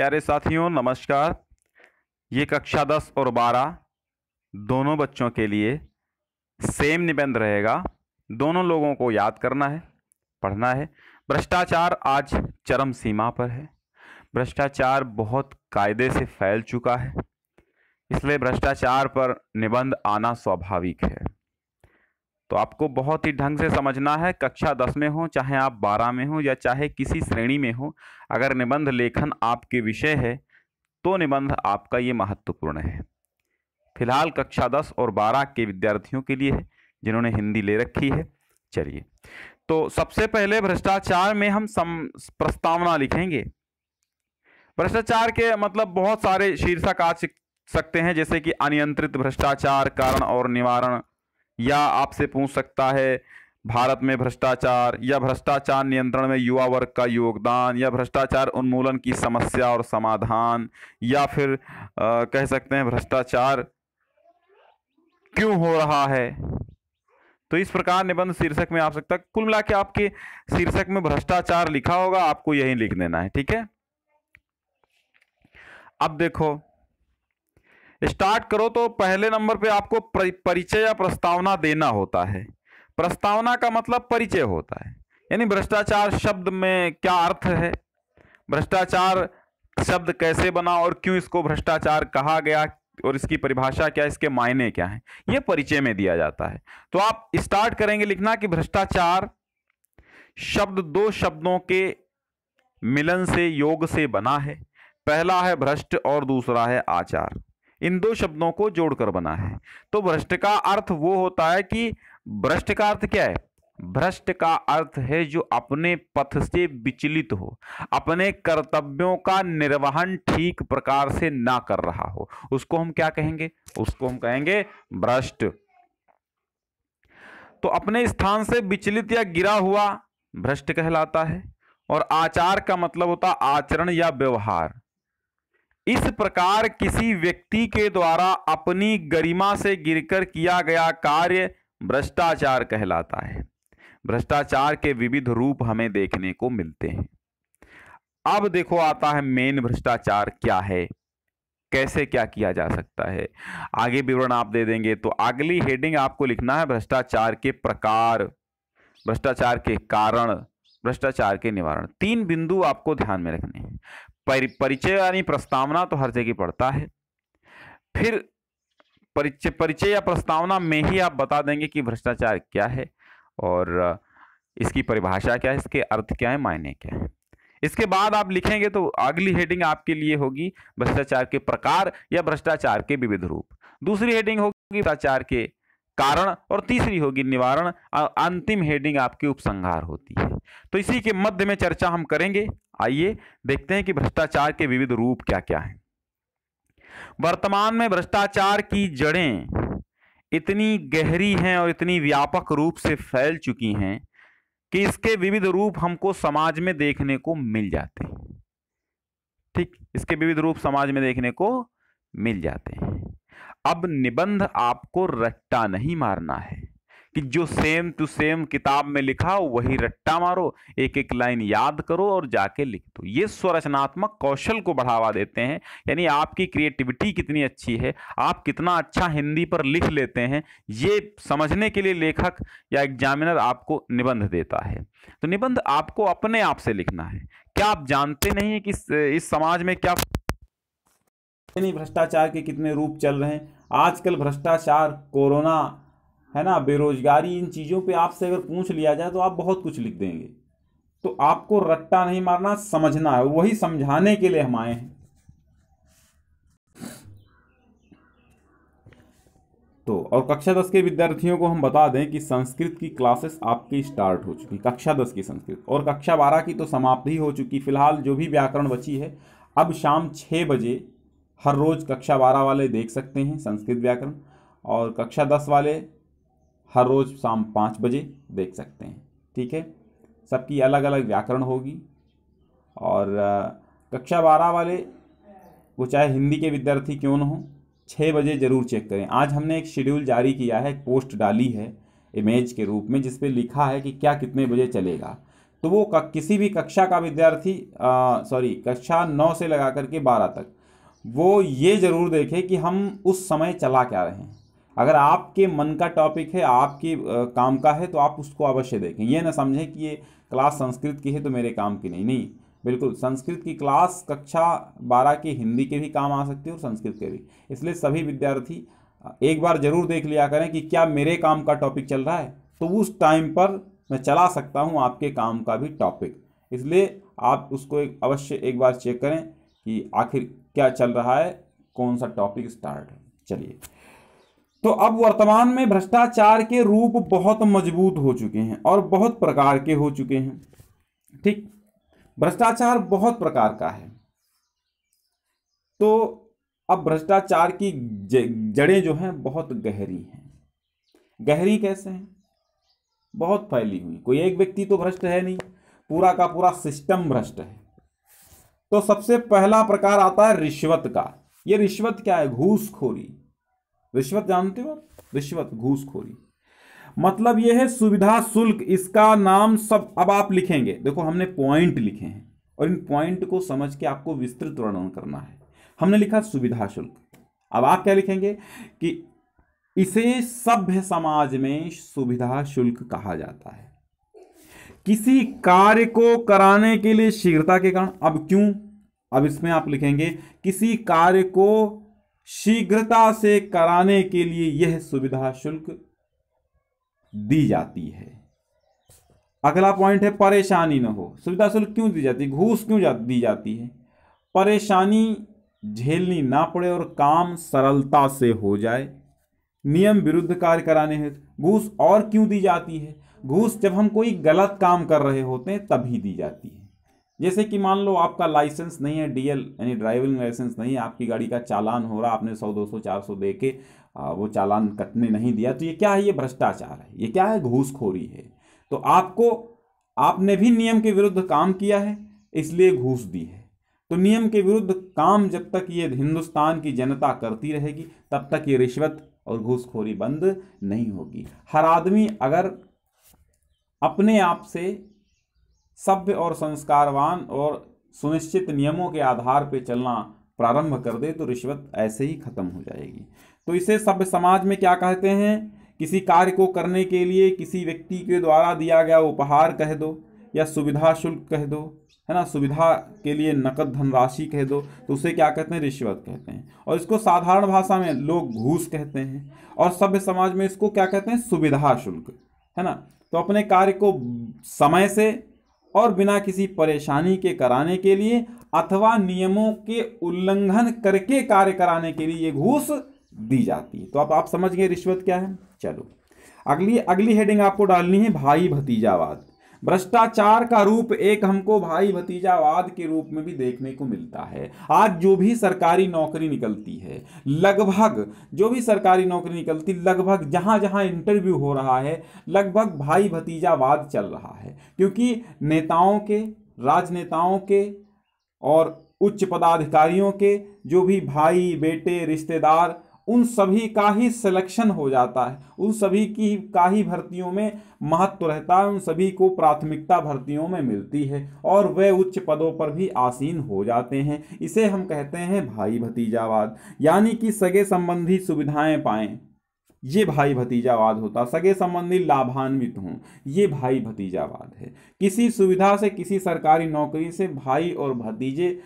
प्यारे साथियों नमस्कार ये कक्षा दस और बारह दोनों बच्चों के लिए सेम निबंध रहेगा दोनों लोगों को याद करना है पढ़ना है भ्रष्टाचार आज चरम सीमा पर है भ्रष्टाचार बहुत कायदे से फैल चुका है इसलिए भ्रष्टाचार पर निबंध आना स्वाभाविक है तो आपको बहुत ही ढंग से समझना है कक्षा दस में हो चाहे आप बारह में हो या चाहे किसी श्रेणी में हो अगर निबंध लेखन आपके विषय है तो निबंध आपका ये महत्वपूर्ण है फिलहाल कक्षा दस और बारह के विद्यार्थियों के लिए है जिन्होंने हिंदी ले रखी है चलिए तो सबसे पहले भ्रष्टाचार में हम सम प्रस्तावना लिखेंगे भ्रष्टाचार के मतलब बहुत सारे शीर्षक आ सकते हैं जैसे कि अनियंत्रित भ्रष्टाचार कारण और निवारण या आपसे पूछ सकता है भारत में भ्रष्टाचार या भ्रष्टाचार नियंत्रण में युवा वर्ग का योगदान या भ्रष्टाचार उन्मूलन की समस्या और समाधान या फिर आ, कह सकते हैं भ्रष्टाचार क्यों हो रहा है तो इस प्रकार निबंध शीर्षक में आप सकता कुल मिला के आपके शीर्षक में भ्रष्टाचार लिखा होगा आपको यही लिख देना है ठीक है अब देखो स्टार्ट करो तो पहले नंबर पे आपको परिचय या प्रस्तावना देना होता है प्रस्तावना का मतलब परिचय होता है यानी भ्रष्टाचार शब्द में क्या अर्थ है भ्रष्टाचार शब्द कैसे बना और क्यों इसको भ्रष्टाचार कहा गया और इसकी परिभाषा क्या इसके मायने क्या है ये परिचय में दिया जाता है तो आप स्टार्ट करेंगे लिखना कि भ्रष्टाचार शब्द दो शब्दों के मिलन से योग से बना है पहला है भ्रष्ट और दूसरा है आचार इन दो शब्दों को जोड़कर बना है तो भ्रष्ट का अर्थ वो होता है कि भ्रष्ट का अर्थ क्या है भ्रष्ट का अर्थ है जो अपने पथ से विचलित हो अपने कर्तव्यों का निर्वहन ठीक प्रकार से ना कर रहा हो उसको हम क्या कहेंगे उसको हम कहेंगे भ्रष्ट तो अपने स्थान से विचलित या गिरा हुआ भ्रष्ट कहलाता है और आचार का मतलब होता आचरण या व्यवहार इस प्रकार किसी व्यक्ति के द्वारा अपनी गरिमा से गिरकर किया गया कार्य भ्रष्टाचार कहलाता है भ्रष्टाचार के विविध रूप हमें देखने को मिलते हैं अब देखो आता है मेन भ्रष्टाचार क्या है कैसे क्या किया जा सकता है आगे विवरण आप दे देंगे तो अगली हेडिंग आपको लिखना है भ्रष्टाचार के प्रकार भ्रष्टाचार के कारण भ्रष्टाचार के निवारण तीन बिंदु आपको ध्यान में रखने हैं परिचय यानी प्रस्तावना तो हर जगह पड़ता है फिर परिचय परिचय या प्रस्तावना में ही आप बता देंगे कि भ्रष्टाचार क्या है और इसकी परिभाषा क्या है इसके अर्थ क्या है मायने क्या है इसके बाद आप लिखेंगे तो अगली हेडिंग आपके लिए होगी भ्रष्टाचार के प्रकार या भ्रष्टाचार के विविध रूप दूसरी हेडिंग होगी भ्रष्टाचार के कारण और तीसरी होगी निवारण अंतिम हेडिंग आपकी उपसंहार होती है तो इसी के मध्य में चर्चा हम करेंगे आइए देखते हैं कि भ्रष्टाचार के विविध रूप क्या क्या हैं वर्तमान में भ्रष्टाचार की जड़ें इतनी गहरी हैं और इतनी व्यापक रूप से फैल चुकी हैं कि इसके विविध रूप हमको समाज में देखने को मिल जाते हैं ठीक इसके विविध रूप समाज में देखने को मिल जाते हैं अब निबंध आपको रट्टा नहीं मारना है कि जो सेम टू सेम किताब में लिखा हो वही रट्टा मारो एक एक लाइन याद करो और जाके लिख दो ये स्वरचनात्मक कौशल को बढ़ावा देते हैं यानी आपकी क्रिएटिविटी कितनी अच्छी है आप कितना अच्छा हिंदी पर लिख लेते हैं ये समझने के लिए लेखक या एग्जामिनर आपको निबंध देता है तो निबंध आपको अपने आप से लिखना है क्या आप जानते नहीं कि इस, इस समाज में क्या नहीं भ्रष्टाचार के कितने रूप चल रहे हैं आजकल भ्रष्टाचार कोरोना है ना बेरोजगारी इन चीज़ों पे आपसे अगर पूछ लिया जाए तो आप बहुत कुछ लिख देंगे तो आपको रट्टा नहीं मारना समझना है वही समझाने के लिए हम आए हैं तो और कक्षा दस के विद्यार्थियों को हम बता दें कि संस्कृत की क्लासेस आपकी स्टार्ट हो चुकी कक्षा दस की संस्कृत और कक्षा बारह की तो समाप्ति हो चुकी फिलहाल जो भी व्याकरण बची है अब शाम छः बजे हर रोज़ कक्षा बारह वाले देख सकते हैं संस्कृत व्याकरण और कक्षा दस वाले हर रोज़ शाम पाँच बजे देख सकते हैं ठीक है सबकी अलग अलग व्याकरण होगी और कक्षा बारह वाले वो चाहे हिंदी के विद्यार्थी क्यों न हो छः बजे ज़रूर चेक करें आज हमने एक शेड्यूल जारी किया है एक पोस्ट डाली है इमेज के रूप में जिसपे लिखा है कि क्या कितने बजे चलेगा तो वो किसी भी कक्षा का विद्यार्थी सॉरी कक्षा नौ से लगा करके बारह तक वो ये ज़रूर देखें कि हम उस समय चला क्या रहे हैं अगर आपके मन का टॉपिक है आपके काम का है तो आप उसको अवश्य देखें ये ना समझें कि ये क्लास संस्कृत की है तो मेरे काम की नहीं नहीं बिल्कुल संस्कृत की क्लास कक्षा बारह की हिंदी के भी काम आ सकती है और संस्कृत के भी इसलिए सभी विद्यार्थी एक बार ज़रूर देख लिया करें कि क्या मेरे काम का टॉपिक चल रहा है तो उस टाइम पर मैं चला सकता हूँ आपके काम का भी टॉपिक इसलिए आप उसको एक अवश्य एक बार चेक करें कि आखिर क्या चल रहा है कौन सा टॉपिक स्टार्ट है चलिए तो अब वर्तमान में भ्रष्टाचार के रूप बहुत मजबूत हो चुके हैं और बहुत प्रकार के हो चुके हैं ठीक भ्रष्टाचार बहुत प्रकार का है तो अब भ्रष्टाचार की जड़ें जो हैं बहुत गहरी हैं गहरी कैसे हैं बहुत फैली हुई कोई एक व्यक्ति तो भ्रष्ट है नहीं पूरा का पूरा सिस्टम भ्रष्ट है तो सबसे पहला प्रकार आता है रिश्वत का ये रिश्वत क्या है घूसखोरी रिश्वत जानते हो रिश्वत घूसखोरी मतलब यह है सुविधा शुल्क इसका नाम सब अब आप लिखेंगे देखो हमने पॉइंट लिखे हैं और इन पॉइंट को समझ के आपको विस्तृत वर्णन करना है हमने लिखा सुविधा शुल्क अब आप क्या लिखेंगे कि इसे सभ्य समाज में सुविधा शुल्क कहा जाता है किसी कार्य को कराने के लिए शीघ्रता के कारण अब क्यों अब इसमें आप लिखेंगे किसी कार्य को शीघ्रता से कराने के लिए यह सुविधा शुल्क दी जाती है अगला पॉइंट है परेशानी न हो सुविधा शुल्क क्यों दी जाती है घूस क्यों जा, दी जाती है परेशानी झेलनी ना पड़े और काम सरलता से हो जाए नियम विरुद्ध कार्य कराने हैं घूस और क्यों दी जाती है घूस जब हम कोई गलत काम कर रहे होते हैं तभी दी जाती है जैसे कि मान लो आपका लाइसेंस नहीं है डीएल यानी ड्राइविंग लाइसेंस नहीं है आपकी गाड़ी का चालान हो रहा आपने सौ दो सौ चार सौ दे के वो चालान कटने नहीं दिया तो ये क्या है ये भ्रष्टाचार है ये क्या है घूसखोरी है तो आपको आपने भी नियम के विरुद्ध काम किया है इसलिए घूस दी है तो नियम के विरुद्ध काम जब तक ये हिंदुस्तान की जनता करती रहेगी तब तक ये रिश्वत और घूसखोरी बंद नहीं होगी हर आदमी अगर अपने आप से सभ्य और संस्कारवान और सुनिश्चित नियमों के आधार पर चलना प्रारंभ कर दे तो रिश्वत ऐसे ही खत्म हो जाएगी तो इसे सभ्य समाज में क्या कहते हैं किसी कार्य को करने के लिए किसी व्यक्ति के द्वारा दिया गया उपहार कह दो या सुविधा शुल्क कह दो है ना सुविधा के लिए नकद धनराशि कह दो तो उसे क्या कहते हैं रिश्वत कहते हैं और इसको साधारण भाषा में लोग घूस कहते हैं और सभ्य समाज में इसको क्या कहते हैं सुविधा शुल्क है ना तो अपने कार्य को समय से और बिना किसी परेशानी के कराने के लिए अथवा नियमों के उल्लंघन करके कार्य कराने के लिए ये घूस दी जाती है तो आप, आप समझ गए रिश्वत क्या है चलो अगली अगली हेडिंग आपको डालनी है भाई भतीजावाद भ्रष्टाचार का रूप एक हमको भाई भतीजावाद के रूप में भी देखने को मिलता है आज जो भी सरकारी नौकरी निकलती है लगभग जो भी सरकारी नौकरी निकलती लगभग जहाँ जहाँ इंटरव्यू हो रहा है लगभग भाई भतीजावाद चल रहा है क्योंकि नेताओं के राजनेताओं के और उच्च पदाधिकारियों के जो भी भाई बेटे रिश्तेदार उन सभी का ही सिलेक्शन हो जाता है उन सभी की का ही भर्तियों में महत्व रहता है उन सभी को प्राथमिकता भर्तियों में मिलती है और वे उच्च पदों पर भी आसीन हो जाते हैं इसे हम कहते हैं भाई भतीजावाद यानी कि सगे संबंधी सुविधाएं पाएं ये भाई भतीजावाद होता सगे संबंधी लाभान्वित हों ये भाई भतीजावाद है किसी सुविधा से किसी सरकारी नौकरी से भाई और भतीजे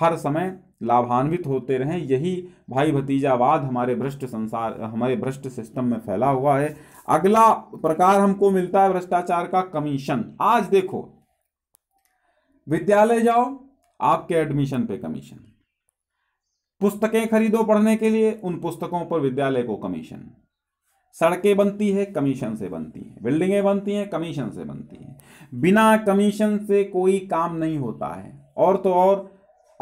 हर समय लाभान्वित होते रहें यही भाई भतीजावाद हमारे भ्रष्ट संसार हमारे भ्रष्ट सिस्टम में फैला हुआ है अगला प्रकार हमको मिलता है भ्रष्टाचार का कमीशन आज देखो विद्यालय जाओ आपके एडमिशन पे कमीशन पुस्तकें खरीदो पढ़ने के लिए उन पुस्तकों पर विद्यालय को कमीशन सड़कें बनती है कमीशन से बनती है बिल्डिंगें बनती हैं कमीशन से बनती हैं बिना कमीशन से कोई काम नहीं होता है और तो और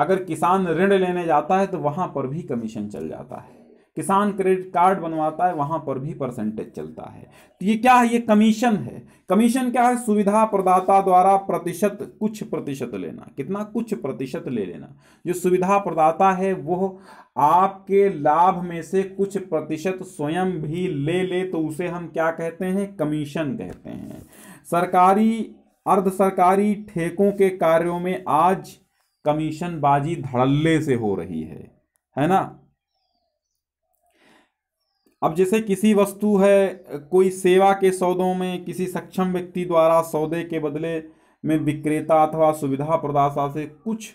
अगर किसान ऋण लेने जाता है तो वहाँ पर भी कमीशन चल जाता है किसान क्रेडिट कार्ड बनवाता है वहाँ पर भी परसेंटेज चलता है तो ये क्या है ये कमीशन है कमीशन क्या है सुविधा प्रदाता द्वारा प्रतिशत कुछ प्रतिशत लेना कितना कुछ प्रतिशत ले लेना जो सुविधा प्रदाता है वो आपके लाभ में से कुछ प्रतिशत स्वयं भी ले ले तो उसे हम क्या कहते हैं कमीशन कहते हैं सरकारी अर्ध सरकारी ठेकों के कार्यों में आज कमीशनबाजी धड़ल्ले से हो रही है है ना अब जैसे किसी वस्तु है कोई सेवा के सौदों में किसी सक्षम व्यक्ति द्वारा सौदे के बदले में विक्रेता अथवा सुविधा प्रदाता से कुछ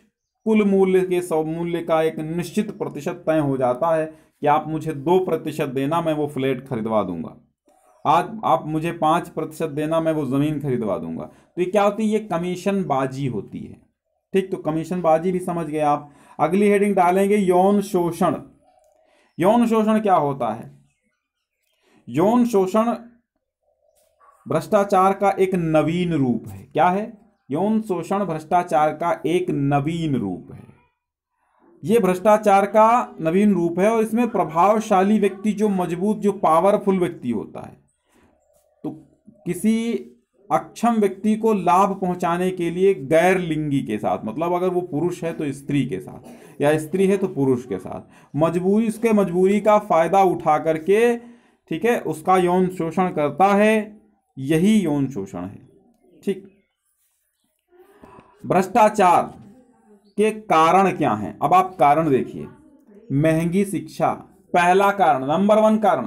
कुल मूल्य के सौ मूल्य का एक निश्चित प्रतिशत तय हो जाता है कि आप मुझे दो प्रतिशत देना मैं वो फ्लैट खरीदवा दूंगा आज आप मुझे पाँच प्रतिशत देना मैं वो ज़मीन खरीदवा दूंगा तो ये क्या होती है ये कमीशन बाजी होती है ठीक तो कमीशनबाजी भी समझ गए आप अगली हेडिंग डालेंगे यौन शोषण यौन शोषण क्या होता है यौन शोषण भ्रष्टाचार का एक नवीन रूप है क्या है यौन शोषण भ्रष्टाचार का एक नवीन रूप है ये भ्रष्टाचार का नवीन रूप है और इसमें प्रभावशाली व्यक्ति जो मजबूत जो पावरफुल व्यक्ति होता है तो किसी अक्षम व्यक्ति को लाभ पहुंचाने के लिए गैर लिंगी के साथ मतलब अगर वो पुरुष है तो स्त्री के साथ या स्त्री है तो पुरुष के साथ मजबूरी उसके मजबूरी का फायदा उठा करके ठीक है उसका यौन शोषण करता है यही यौन शोषण है ठीक भ्रष्टाचार के कारण क्या हैं अब आप कारण देखिए महंगी शिक्षा पहला कारण नंबर वन कारण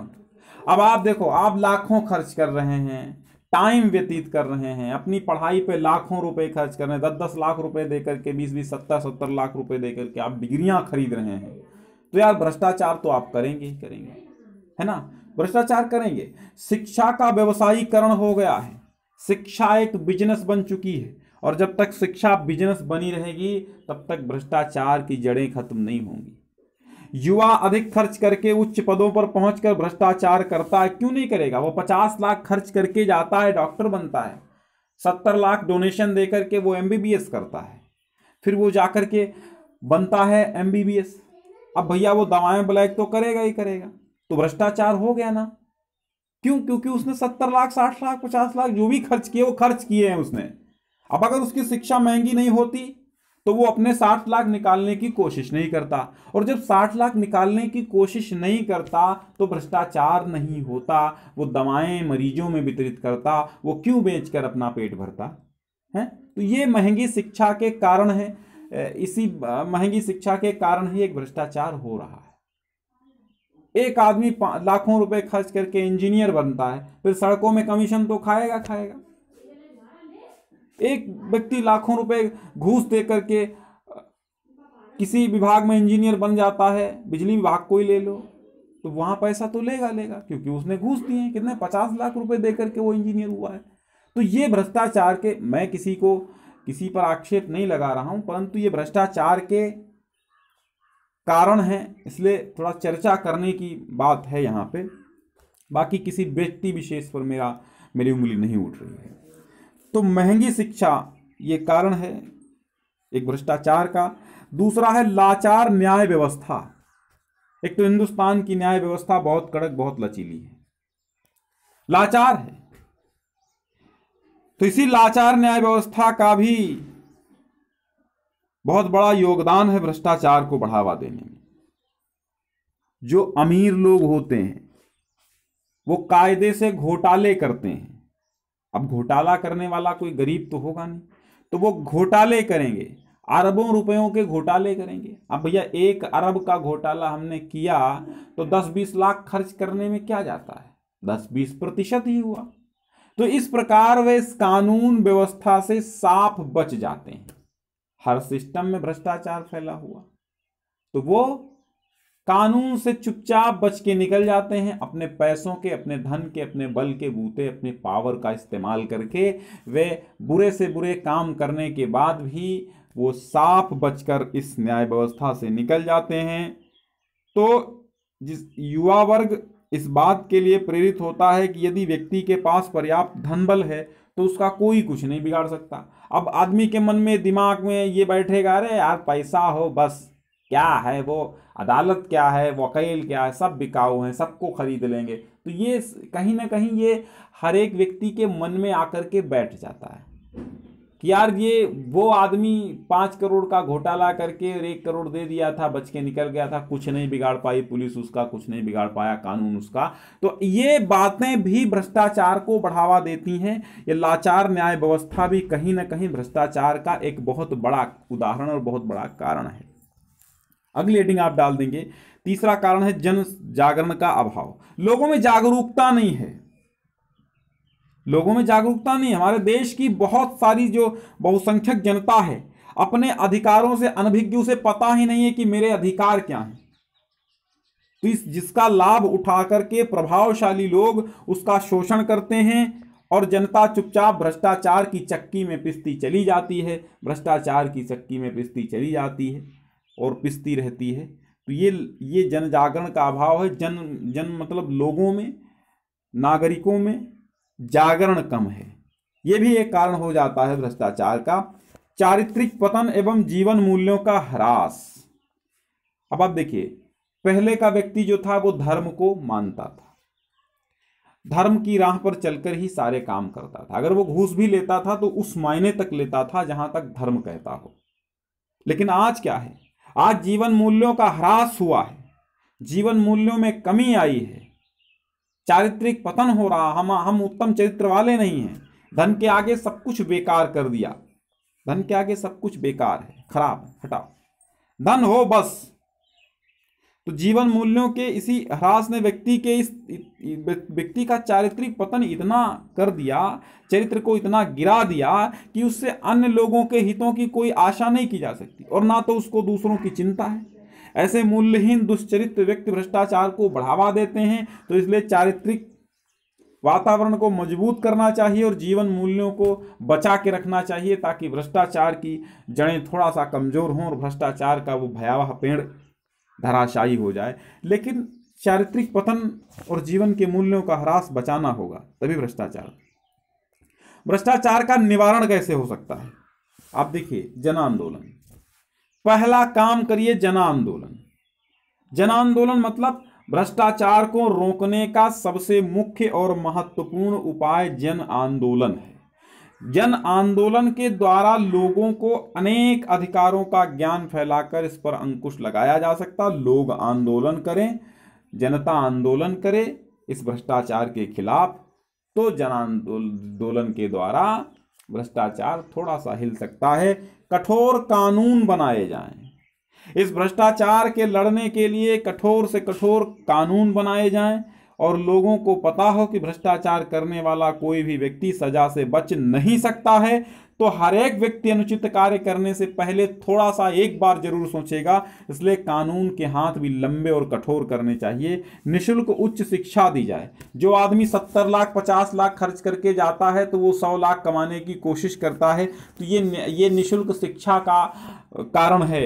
अब आप देखो आप लाखों खर्च कर रहे हैं टाइम व्यतीत कर रहे हैं अपनी पढ़ाई पे लाखों रुपए खर्च कर रहे हैं दस दस लाख रुपए दे करके बीस बीस सत्तर सत्तर लाख रुपए दे करके आप डिग्रियां खरीद रहे हैं तो यार भ्रष्टाचार तो आप करेंगे ही करेंगे है ना भ्रष्टाचार करेंगे शिक्षा का व्यवसायीकरण हो गया है शिक्षा एक बिजनेस बन चुकी है और जब तक शिक्षा बिजनेस बनी रहेगी तब तक भ्रष्टाचार की जड़ें खत्म नहीं होंगी युवा अधिक खर्च करके उच्च पदों पर पहुंचकर भ्रष्टाचार करता है क्यों नहीं करेगा वो पचास लाख खर्च करके जाता है डॉक्टर बनता है सत्तर लाख डोनेशन दे करके वो एम करता है फिर वो जा के बनता है एम अब भैया वो दवाएं ब्लैक तो करेगा ही करेगा तो भ्रष्टाचार हो गया ना क्यों क्योंकि उसने सत्तर लाख साठ लाख पचास लाख जो भी खर्च किए वो खर्च किए हैं उसने अब अगर उसकी शिक्षा महंगी नहीं होती तो वो अपने साठ लाख निकालने की कोशिश नहीं करता और जब साठ लाख निकालने की कोशिश नहीं करता तो भ्रष्टाचार नहीं होता वो दवाएं मरीजों में वितरित करता वो क्यों बेचकर अपना पेट भरता है तो ये महंगी शिक्षा के कारण है इसी महंगी शिक्षा के कारण ही एक भ्रष्टाचार हो रहा है एक आदमी लाखों रुपए खर्च करके इंजीनियर बनता है फिर सड़कों में कमीशन तो खाएगा खाएगा एक व्यक्ति लाखों रुपए घूस दे करके किसी विभाग में इंजीनियर बन जाता है बिजली विभाग को ही ले लो तो वहाँ पैसा तो लेगा लेगा क्योंकि उसने घूस दिए हैं कितने पचास लाख रुपए दे करके वो इंजीनियर हुआ है तो ये भ्रष्टाचार के मैं किसी को किसी पर आक्षेप नहीं लगा रहा हूँ परंतु ये भ्रष्टाचार के कारण है इसलिए थोड़ा चर्चा करने की बात है यहाँ पे बाकी किसी व्यक्ति विशेष पर मेरा मेरी उंगली नहीं उठ रही है तो महंगी शिक्षा ये कारण है एक भ्रष्टाचार का दूसरा है लाचार न्याय व्यवस्था एक तो हिंदुस्तान की न्याय व्यवस्था बहुत कड़क बहुत लचीली है लाचार है तो इसी लाचार न्याय व्यवस्था का भी बहुत बड़ा योगदान है भ्रष्टाचार को बढ़ावा देने में जो अमीर लोग होते हैं वो कायदे से घोटाले करते हैं अब घोटाला करने वाला कोई गरीब तो होगा नहीं तो वो घोटाले करेंगे अरबों रुपयों के घोटाले करेंगे अब भैया एक अरब का घोटाला हमने किया तो 10-20 लाख खर्च करने में क्या जाता है 10-20 प्रतिशत ही हुआ तो इस प्रकार वे इस कानून व्यवस्था से साफ बच जाते हैं हर सिस्टम में भ्रष्टाचार फैला हुआ तो वो कानून से चुपचाप बच के निकल जाते हैं अपने पैसों के अपने धन के अपने बल के बूते अपने पावर का इस्तेमाल करके वे बुरे से बुरे काम करने के बाद भी वो साफ बचकर इस न्याय व्यवस्था से निकल जाते हैं तो जिस युवा वर्ग इस बात के लिए प्रेरित होता है कि यदि व्यक्ति के पास पर्याप्त धन बल है तो उसका कोई कुछ नहीं बिगाड़ सकता अब आदमी के मन में दिमाग में ये बैठेगा अरे यार पैसा हो बस क्या है वो अदालत क्या है वकील क्या है सब बिकाऊ हैं सबको खरीद लेंगे तो ये कहीं ना कहीं ये हर एक व्यक्ति के मन में आकर के बैठ जाता है कि यार ये वो आदमी पाँच करोड़ का घोटाला करके और एक करोड़ दे दिया था बच के निकल गया था कुछ नहीं बिगाड़ पाई पुलिस उसका कुछ नहीं बिगाड़ पाया कानून उसका तो ये बातें भी भ्रष्टाचार को बढ़ावा देती हैं ये लाचार न्याय व्यवस्था भी कहीं ना कहीं भ्रष्टाचार का एक बहुत बड़ा उदाहरण और बहुत बड़ा कारण है अगली हेडिंग आप डाल देंगे तीसरा कारण है जन जागरण का अभाव लोगों में जागरूकता नहीं है लोगों में जागरूकता नहीं हमारे देश की बहुत सारी जो बहुसंख्यक जनता है अपने अधिकारों से अनभिज्ञ उसे पता ही नहीं है कि मेरे अधिकार क्या हैं तो इस जिसका लाभ उठा करके प्रभावशाली लोग उसका शोषण करते हैं और जनता चुपचाप भ्रष्टाचार की चक्की में पिस्ती चली जाती है भ्रष्टाचार की चक्की में पिस्ती चली जाती है और पिसती रहती है तो ये ये जन जागरण का अभाव है जन जन मतलब लोगों में नागरिकों में जागरण कम है ये भी एक कारण हो जाता है भ्रष्टाचार का चारित्रिक पतन एवं जीवन मूल्यों का ह्रास अब आप देखिए पहले का व्यक्ति जो था वो धर्म को मानता था धर्म की राह पर चलकर ही सारे काम करता था अगर वो घूस भी लेता था तो उस मायने तक लेता था जहां तक धर्म कहता हो लेकिन आज क्या है आज जीवन मूल्यों का ह्रास हुआ है जीवन मूल्यों में कमी आई है चारित्रिक पतन हो रहा हम हम उत्तम चरित्र वाले नहीं हैं धन के आगे सब कुछ बेकार कर दिया धन के आगे सब कुछ बेकार है खराब हटाओ धन हो बस तो जीवन मूल्यों के इसी ह्रास ने व्यक्ति के इस व्यक्ति का चारित्रिक पतन इतना कर दिया चरित्र को इतना गिरा दिया कि उससे अन्य लोगों के हितों की कोई आशा नहीं की जा सकती और ना तो उसको दूसरों की चिंता है ऐसे मूल्यहीन दुष्चरित्र व्यक्ति भ्रष्टाचार को बढ़ावा देते हैं तो इसलिए चारित्रिक वातावरण को मजबूत करना चाहिए और जीवन मूल्यों को बचा के रखना चाहिए ताकि भ्रष्टाचार की जड़ें थोड़ा सा कमज़ोर हों और भ्रष्टाचार का वो भयावह पेड़ धराशायी हो जाए लेकिन चारित्रिक पतन और जीवन के मूल्यों का ह्रास बचाना होगा तभी भ्रष्टाचार भ्रष्टाचार का निवारण कैसे हो सकता है आप देखिए जन आंदोलन पहला काम करिए जन आंदोलन जन आंदोलन मतलब भ्रष्टाचार को रोकने का सबसे मुख्य और महत्वपूर्ण उपाय जन आंदोलन है जन आंदोलन के द्वारा लोगों को अनेक अधिकारों का ज्ञान फैलाकर इस पर अंकुश लगाया जा सकता लोग आंदोलन करें जनता आंदोलन करे इस भ्रष्टाचार के खिलाफ तो जन आंदोलन के द्वारा भ्रष्टाचार थोड़ा सा हिल सकता है कठोर कानून बनाए जाएं इस भ्रष्टाचार के लड़ने के लिए कठोर से कठोर कानून बनाए जाएं और लोगों को पता हो कि भ्रष्टाचार करने वाला कोई भी व्यक्ति सजा से बच नहीं सकता है तो हर एक व्यक्ति अनुचित कार्य करने से पहले थोड़ा सा एक बार जरूर सोचेगा इसलिए कानून के हाथ भी लंबे और कठोर करने चाहिए निशुल्क उच्च शिक्षा दी जाए जो आदमी सत्तर लाख पचास लाख खर्च करके जाता है तो वो सौ लाख कमाने की कोशिश करता है तो ये ये निशुल्क शिक्षा का कारण है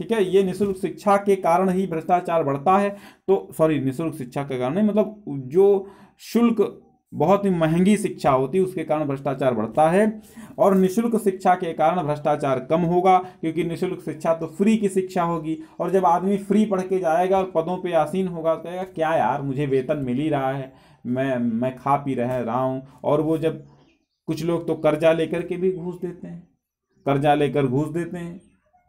ठीक है ये निःशुल्क शिक्षा के कारण ही भ्रष्टाचार बढ़ता है तो सॉरी निःशुल्क शिक्षा के कारण मतलब जो शुल्क बहुत ही महंगी शिक्षा होती है उसके कारण भ्रष्टाचार बढ़ता है और निशुल्क शिक्षा के कारण भ्रष्टाचार कम होगा क्योंकि निशुल्क शिक्षा तो फ्री की शिक्षा होगी और जब आदमी फ्री पढ़ के जाएगा और पदों पे आसीन होगा तो कहेगा क्या यार मुझे वेतन मिल ही रहा है मैं मैं खा पी रह रहा हूँ और वो जब कुछ लोग तो कर्जा लेकर के भी घूस देते हैं कर्जा लेकर घूस देते हैं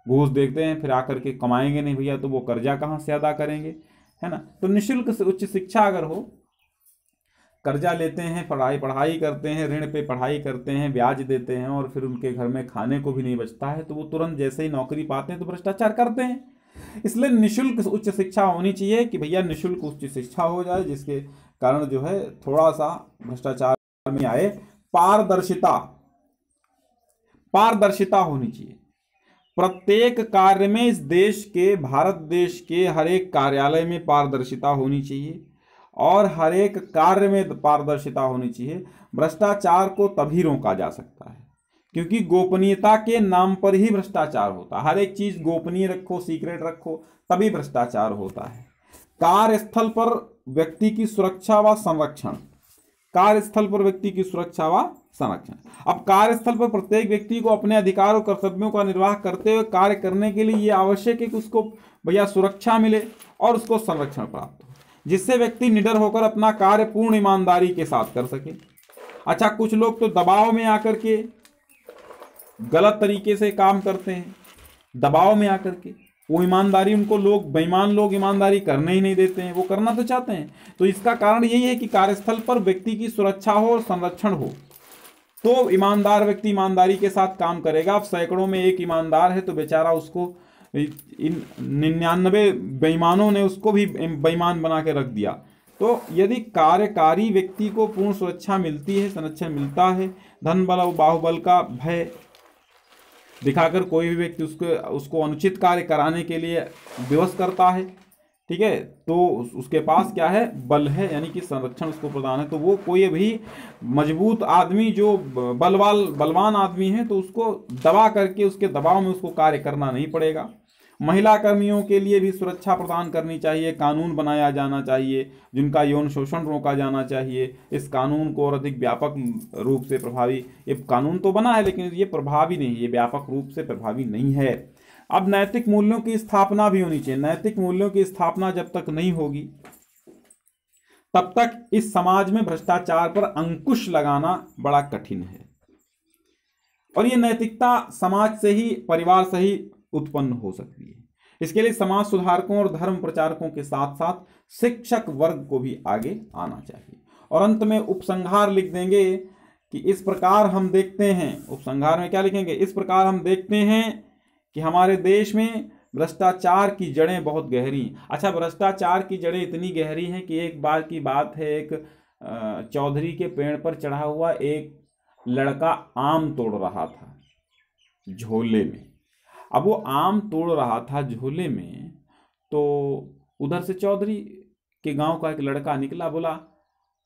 घूस देखते हैं फिर आकर के कमाएंगे नहीं भैया तो वो कर्जा कहाँ से अदा करेंगे है ना तो निःशुल्क उच्च शिक्षा अगर हो कर्जा लेते हैं पढ़ाई पढ़ाई करते हैं ऋण पे पढ़ाई करते हैं ब्याज देते हैं और फिर उनके घर में खाने को भी नहीं बचता है तो वो तुरंत जैसे ही नौकरी पाते हैं तो भ्रष्टाचार करते हैं इसलिए निःशुल्क उच्च शिक्षा होनी चाहिए कि भैया निःशुल्क उच्च शिक्षा हो जाए जिसके कारण जो है थोड़ा सा भ्रष्टाचार में आए पारदर्शिता पारदर्शिता होनी चाहिए प्रत्येक कार्य में इस देश के भारत देश के हर एक कार्यालय में पारदर्शिता होनी चाहिए और हर एक कार्य में पारदर्शिता होनी चाहिए भ्रष्टाचार को तभी रोका जा सकता है क्योंकि गोपनीयता के नाम पर ही भ्रष्टाचार होता है हर एक चीज गोपनीय रखो सीक्रेट रखो तभी भ्रष्टाचार होता है कार्यस्थल पर व्यक्ति की सुरक्षा व संरक्षण कार्यस्थल पर व्यक्ति की सुरक्षा व संरक्षण अब कार्यस्थल पर प्रत्येक व्यक्ति को अपने अधिकार और कर्तव्यों का निर्वाह करते हुए कार्य करने के लिए ये आवश्यक है कि उसको भैया सुरक्षा मिले और उसको संरक्षण प्राप्त हो जिससे व्यक्ति निडर होकर अपना कार्य पूर्ण ईमानदारी के साथ कर सके अच्छा कुछ लोग तो दबाव में आकर के गलत तरीके से काम करते हैं दबाव में आकर के वो ईमानदारी उनको लोग बेईमान लोग ईमानदारी करने ही नहीं देते हैं वो करना तो चाहते हैं तो इसका कारण यही है कि कार्यस्थल पर व्यक्ति की सुरक्षा हो और संरक्षण हो तो ईमानदार व्यक्ति ईमानदारी के साथ काम करेगा अब सैकड़ों में एक ईमानदार है तो बेचारा उसको इन निन्यानवे बेईमानों ने उसको भी बेईमान बना के रख दिया तो यदि कार्यकारी व्यक्ति को पूर्ण सुरक्षा मिलती है संरक्षण मिलता है धन बल और बाहुबल का भय दिखाकर कोई भी व्यक्ति उसको उसको अनुचित कार्य कराने के लिए विवश करता है ठीक है तो उसके पास क्या है बल है यानी कि संरक्षण उसको प्रदान है तो वो कोई भी मजबूत आदमी जो बलवाल बलवान आदमी है तो उसको दबा करके उसके दबाव में उसको कार्य करना नहीं पड़ेगा महिला कर्मियों के लिए भी सुरक्षा प्रदान करनी चाहिए कानून बनाया जाना चाहिए जिनका यौन शोषण रोका जाना चाहिए इस कानून को और अधिक व्यापक रूप से प्रभावी ये कानून तो बना है लेकिन ये प्रभावी नहीं ये व्यापक रूप से प्रभावी नहीं है अब नैतिक मूल्यों की स्थापना भी होनी चाहिए नैतिक मूल्यों की स्थापना जब तक नहीं होगी तब तक इस समाज में भ्रष्टाचार पर अंकुश लगाना बड़ा कठिन है और ये नैतिकता समाज से ही परिवार से ही उत्पन्न हो सकती है इसके लिए समाज सुधारकों और धर्म प्रचारकों के साथ साथ शिक्षक वर्ग को भी आगे आना चाहिए और अंत में उपसंहार लिख देंगे कि इस प्रकार हम देखते हैं उपसंहार में क्या लिखेंगे इस प्रकार हम देखते हैं कि हमारे देश में भ्रष्टाचार की जड़ें बहुत गहरी हैं अच्छा भ्रष्टाचार की जड़ें इतनी गहरी हैं कि एक बार की बात है एक चौधरी के पेड़ पर चढ़ा हुआ एक लड़का आम तोड़ रहा था झोले में अब वो आम तोड़ रहा था झोले में तो उधर से चौधरी के गांव का एक लड़का निकला बोला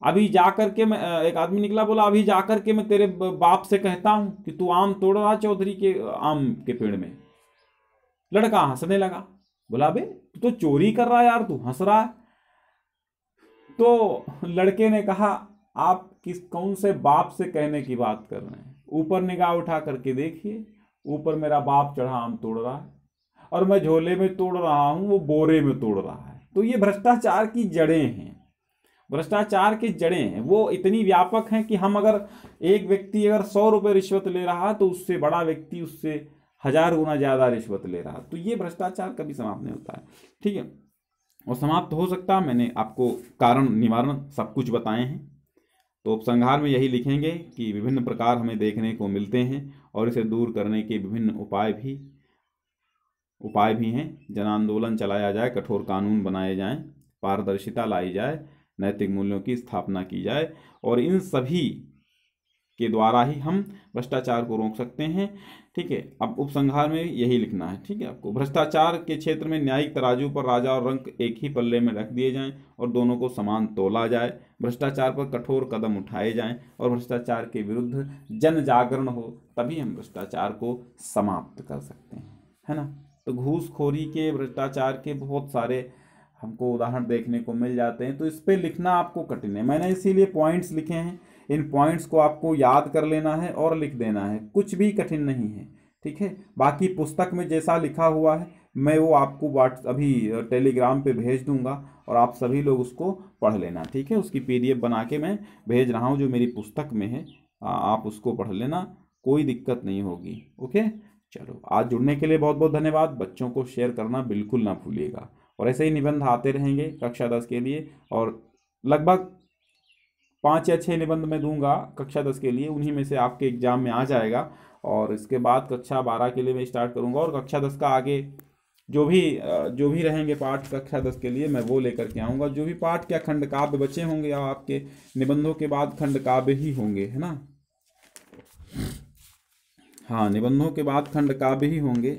अभी जा कर के मैं एक आदमी निकला बोला अभी जा कर के मैं तेरे बाप से कहता हूँ कि तू आम तोड़ रहा चौधरी के आम के पेड़ में लड़का हंसने लगा बोला बे तू तो चोरी कर रहा है यार तू हंस रहा है तो लड़के ने कहा आप किस कौन से बाप से कहने की बात कर रहे हैं ऊपर निगाह उठा करके देखिए ऊपर मेरा बाप चढ़ा आम तोड़ रहा है और मैं झोले में तोड़ रहा हूँ वो बोरे में तोड़ रहा है तो ये भ्रष्टाचार की जड़ें हैं भ्रष्टाचार की जड़ें हैं वो इतनी व्यापक हैं कि हम अगर एक व्यक्ति अगर सौ रुपये रिश्वत ले रहा तो उससे बड़ा व्यक्ति उससे हजार गुना ज़्यादा रिश्वत ले रहा तो ये भ्रष्टाचार कभी समाप्त नहीं होता है ठीक है और समाप्त हो सकता मैंने आपको कारण निवारण सब कुछ बताए हैं तो उपसंहार में यही लिखेंगे कि विभिन्न प्रकार हमें देखने को मिलते हैं और इसे दूर करने के विभिन्न उपाय भी उपाय भी हैं जन आंदोलन चलाया जाए कठोर कानून बनाए जाएं पारदर्शिता लाई जाए नैतिक मूल्यों की स्थापना की जाए और इन सभी के द्वारा ही हम भ्रष्टाचार को रोक सकते हैं ठीक है अब उपसंहार में यही लिखना है ठीक है आपको भ्रष्टाचार के क्षेत्र में न्यायिक तराजू पर राजा और रंक एक ही पल्ले में रख दिए जाएं और दोनों को समान तोला जाए भ्रष्टाचार पर कठोर कदम उठाए जाएं और भ्रष्टाचार के विरुद्ध जन जागरण हो तभी हम भ्रष्टाचार को समाप्त कर सकते हैं है ना तो घूसखोरी के भ्रष्टाचार के बहुत सारे हमको उदाहरण देखने को मिल जाते हैं तो इस पर लिखना आपको कठिन है मैंने इसीलिए पॉइंट्स लिखे हैं इन पॉइंट्स को आपको याद कर लेना है और लिख देना है कुछ भी कठिन नहीं है ठीक है बाकी पुस्तक में जैसा लिखा हुआ है मैं वो आपको व्हाट्स अभी टेलीग्राम पे भेज दूंगा और आप सभी लोग उसको पढ़ लेना ठीक है उसकी पीडीएफ बना के मैं भेज रहा हूँ जो मेरी पुस्तक में है आ, आप उसको पढ़ लेना कोई दिक्कत नहीं होगी ओके चलो आज जुड़ने के लिए बहुत बहुत धन्यवाद बच्चों को शेयर करना बिल्कुल ना भूलिएगा और ऐसे ही निबंध आते रहेंगे कक्षा दस के लिए और लगभग पाँच या छः निबंध मैं दूंगा कक्षा दस के लिए उन्हीं में से आपके एग्जाम में आ जाएगा और इसके बाद कक्षा बारह के लिए मैं स्टार्ट करूँगा और कक्षा दस का आगे जो भी जो भी रहेंगे पाठ कक्षा दस के लिए मैं वो लेकर के आऊँगा जो भी पाठ क्या खंड काव्य बचे होंगे या आपके निबंधों के बाद खंड काव्य ही होंगे है ना हाँ निबंधों के बाद खंड काव्य ही होंगे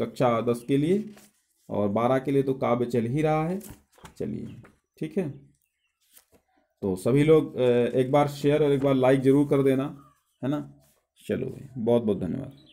कक्षा दस के लिए और बारह के लिए तो काव्य चल ही रहा है चलिए ठीक है तो सभी लोग एक बार शेयर और एक बार लाइक ज़रूर कर देना है ना चलो भाई बहुत बहुत धन्यवाद